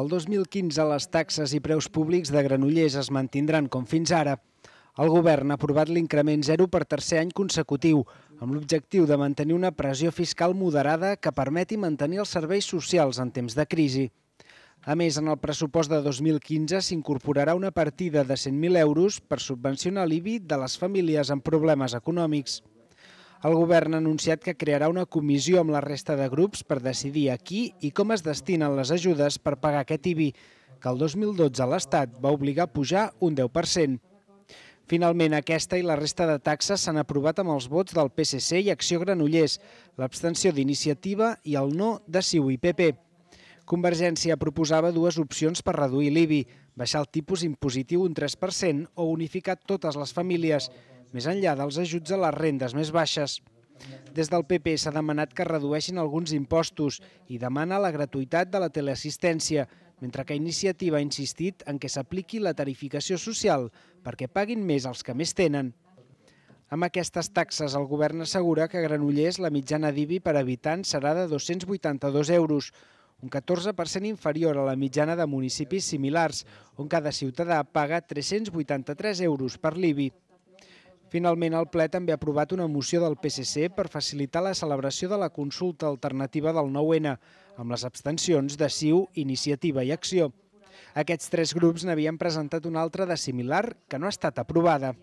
El 2015 les taxes i preus públics de Granollers es mantindran com fins ara. El govern ha aprovat l'increment zero per tercer any consecutiu, amb l'objectiu de mantenir una pressió fiscal moderada que permeti mantenir els serveis socials en temps de crisi. A més, en el pressupost de 2015 s'incorporarà una partida de 100.000 euros per subvencionar l'IBI de les famílies amb problemes econòmics. El govern ha anunciat que crearà una comissió amb la resta de grups per decidir a qui i com es destinen les ajudes per pagar aquest IBI, que el 2012 l'Estat va obligar a pujar un 10%. Finalment, aquesta i la resta de taxes s'han aprovat amb els vots del PSC i Acció Granollers, l'abstenció d'iniciativa i el no de CiU i PP. Convergència proposava dues opcions per reduir l'IBI, baixar el tipus impositiu un 3% o unificar totes les famílies més enllà dels ajuts a les rendes més baixes. Des del PP s'ha demanat que redueixin alguns impostos i demana la gratuïtat de la teleassistència, mentre que Iniciativa ha insistit en que s'apliqui la tarificació social perquè paguin més els que més tenen. Amb aquestes taxes, el govern assegura que a Granollers la mitjana d'IBI per habitant serà de 282 euros, un 14% inferior a la mitjana de municipis similars, on cada ciutadà paga 383 euros per l'IBI. Finalment, el ple també ha aprovat una moció del PSC per facilitar la celebració de la consulta alternativa del 9-N, amb les abstencions de CiU, Iniciativa i Acció. Aquests tres grups n'havien presentat una altra de similar que no ha estat aprovada.